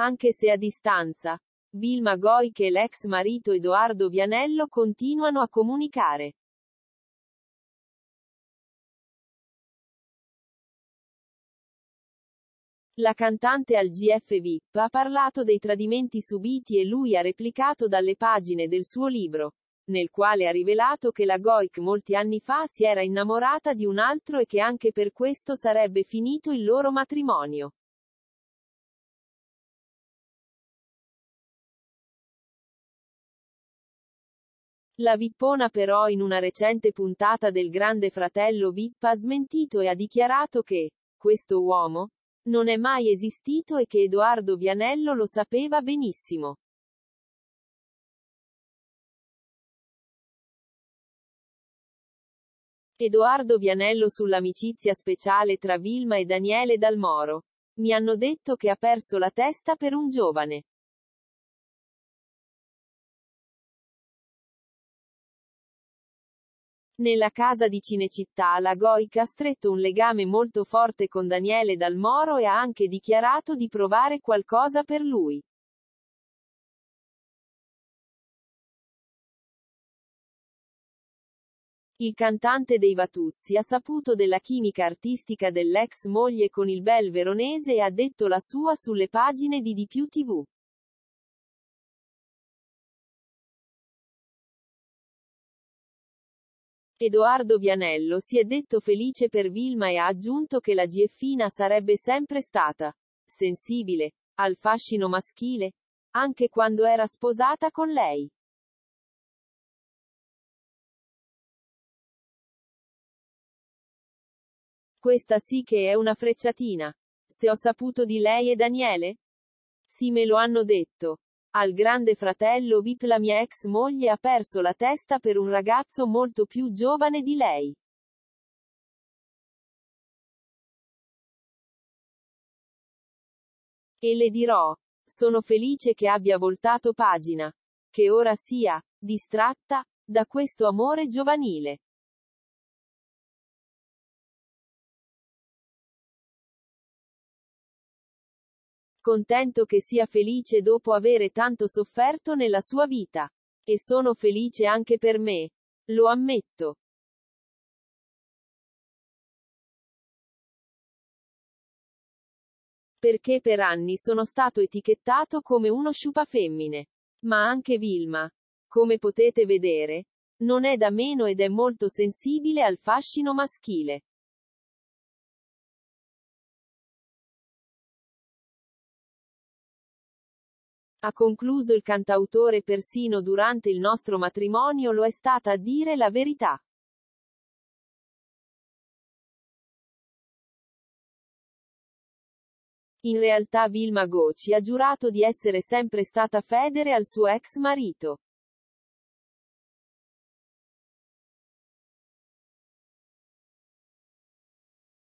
Anche se a distanza, Vilma Goic e l'ex marito Edoardo Vianello continuano a comunicare. La cantante al GF VIP ha parlato dei tradimenti subiti e lui ha replicato dalle pagine del suo libro, nel quale ha rivelato che la Goic molti anni fa si era innamorata di un altro e che anche per questo sarebbe finito il loro matrimonio. La Vippona però in una recente puntata del Grande Fratello VIP ha smentito e ha dichiarato che questo uomo non è mai esistito e che Edoardo Vianello lo sapeva benissimo. Edoardo Vianello sull'amicizia speciale tra Vilma e Daniele Dalmoro. Mi hanno detto che ha perso la testa per un giovane. Nella casa di Cinecittà la Goica ha stretto un legame molto forte con Daniele Dal Moro e ha anche dichiarato di provare qualcosa per lui. Il cantante dei Vatussi ha saputo della chimica artistica dell'ex moglie con il bel veronese e ha detto la sua sulle pagine di Di più TV. Edoardo Vianello si è detto felice per Vilma e ha aggiunto che la Gieffina sarebbe sempre stata sensibile al fascino maschile, anche quando era sposata con lei. Questa sì che è una frecciatina. Se ho saputo di lei e Daniele? Sì me lo hanno detto. Al grande fratello Vip la mia ex moglie ha perso la testa per un ragazzo molto più giovane di lei. E le dirò. Sono felice che abbia voltato pagina. Che ora sia, distratta, da questo amore giovanile. contento che sia felice dopo avere tanto sofferto nella sua vita. E sono felice anche per me. Lo ammetto. Perché per anni sono stato etichettato come uno sciupa femmine. Ma anche Vilma. Come potete vedere, non è da meno ed è molto sensibile al fascino maschile. Ha concluso il cantautore persino durante il nostro matrimonio lo è stata a dire la verità. In realtà Vilma Goci ha giurato di essere sempre stata fedele al suo ex marito.